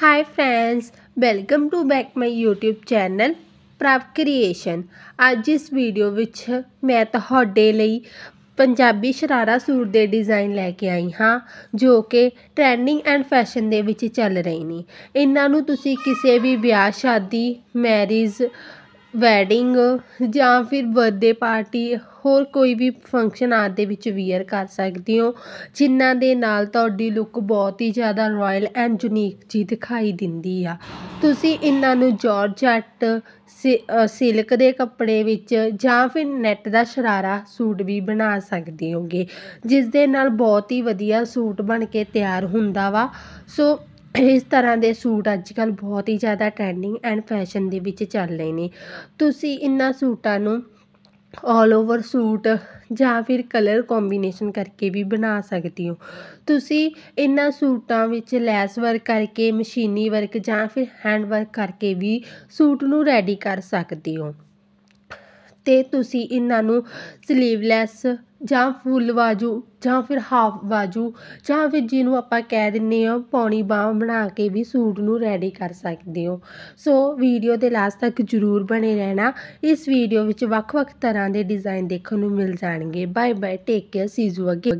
Hi friends, welcome to back my YouTube channel ਪ੍ਰਾਪ creation ਅੱਜ ਇਸ ਵੀਡੀਓ ਵਿੱਚ ਮੈਂ ਤੁਹਾਡੇ ਲਈ ਪੰਜਾਬੀ ਸ਼ਰਾਰਾ ਸੂਟ ਦੇ ਡਿਜ਼ਾਈਨ ਲੈ ਕੇ ਆਈ ਹਾਂ ਜੋ ਕਿ ਟ੍ਰੈਂਡਿੰਗ ਐਂਡ ਫੈਸ਼ਨ ਦੇ ਵਿੱਚ ਚੱਲ ਰਹੇ ਨੇ ਇਹਨਾਂ ਨੂੰ ਤੁਸੀਂ ਕਿਸੇ ਵੀ ਵਿਆਹ ਸ਼ਾਦੀ ਮੈਰਿਜ ਵੈਡਿੰਗ ਜਾਂ ਫਿਰ ਬਰਥਡੇ ਪਾਰਟੀ ਹੋਰ ਕੋਈ ਵੀ ਫੰਕਸ਼ਨ ਆਦਿ ਦੇ ਵਿੱਚ ਵੀਅਰ ਕਰ ਸਕਦੇ ਹੋ ਜਿਨ੍ਹਾਂ ਦੇ ਨਾਲ ਤੁਹਾਡੀ ਲੁੱਕ ਬਹੁਤ ਹੀ ਜ਼ਿਆਦਾ ਰਾਇਲ ਐਂਡ ਯੂਨੀਕ ਜੀ ਦਿਖਾਈ ਦਿੰਦੀ ਆ ਤੁਸੀਂ ਇਹਨਾਂ ਨੂੰ ਜਾਰਜਟ ਸਿਲਕ ਦੇ ਕੱਪੜੇ ਵਿੱਚ ਜਾਂ ਫਿਰ ਨੈਟ ਦਾ ਸ਼ਰਾਰਾ ਸੂਟ ਵੀ ਬਣਾ ਸਕਦੇ ਹੋਗੇ ਜਿਸ ਦੇ ਨਾਲ ਬਹੁਤ ਹੀ ਵਧੀਆ ਸੂਟ ਬਣ ਕੇ ਤਿਆਰ ਹੁੰਦਾ ਵਾ ਸੋ ਇਸ ਤਰ੍ਹਾਂ ਦੇ ਸੂਟ ਅੱਜ ਕੱਲ ਬਹੁਤ ਹੀ ਜ਼ਿਆਦਾ ਟ੍ਰੈਂਡਿੰਗ ਐਂਡ ਫੈਸ਼ਨ ਦੇ ਵਿੱਚ ਚੱਲ ਰਹੇ ਨੇ ਤੁਸੀਂ ਇਹਨਾਂ ਸੂਟਾਂ ਨੂੰ ਆਲ ਓਵਰ ਸੂਟ ਜਾਂ ਫਿਰ ਕਲਰ ਕੰਬੀਨੇਸ਼ਨ ਕਰਕੇ ਵੀ ਬਣਾ ਸਕਦੇ ਹੋ ਤੁਸੀਂ ਇਹਨਾਂ ਸੂਟਾਂ ਵਿੱਚ ਲੈਸ ਵਰਕ ਕਰਕੇ ਮਸ਼ੀਨੀ ਵਰਕ ਜਾਂ ਫਿਰ ਹੈਂਡ ਵਰਕ ਕਰਕੇ ਵੀ ਸੂਟ ਨੂੰ ਰੈਡੀ ਕਰ ਸਕਦੇ ਹੋ ਤੇ ਤੁਸੀਂ ਇਹਨਾਂ ਨੂੰ ਸਲੀਵਲੈਸ ਜਾਂ ਫੁੱਲ ਬਾਜੂ ਜਾਂ ਫਿਰ ਹਾਫ ਬਾਜੂ ਜਾਂ ਫਿਰ ਜਿਹਨੂੰ ਆਪਾਂ ਕਹਿ ਦਿੰਦੇ ਹਾਂ ਪੌਣੀ ਬਾਹ ਬਣਾ ਕੇ ਵੀ ਸੂਟ ਨੂੰ ਰੈਡੀ ਕਰ ਸਕਦੇ ਹੋ ਸੋ ਵੀਡੀਓ ਦੇ ਲਾਸਟ ਤੱਕ ਜ਼ਰੂਰ ਬਣੇ ਰਹਿਣਾ ਇਸ ਵੀਡੀਓ ਵਿੱਚ ਵੱਖ-ਵੱਖ ਤਰ੍ਹਾਂ ਦੇ ਡਿਜ਼ਾਈਨ ਦੇਖਣ ਨੂੰ ਮਿਲ ਜਾਣਗੇ bye bye take care see you ਅਗੇ